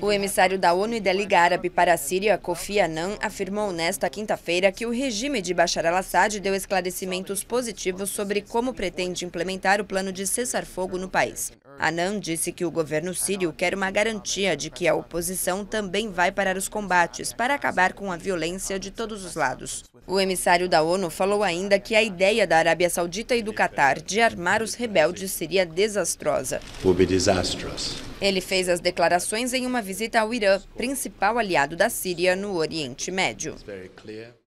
O emissário da ONU e da Liga Árabe para a Síria, Kofi Annan, afirmou nesta quinta-feira que o regime de Bashar al-Assad deu esclarecimentos positivos sobre como pretende implementar o plano de cessar-fogo no país. Annan disse que o governo sírio quer uma garantia de que a oposição também vai parar os combates para acabar com a violência de todos os lados. O emissário da ONU falou ainda que a ideia da Arábia Saudita e do Catar de armar os rebeldes seria desastrosa. Will be ele fez as declarações em uma visita ao Irã, principal aliado da Síria no Oriente Médio.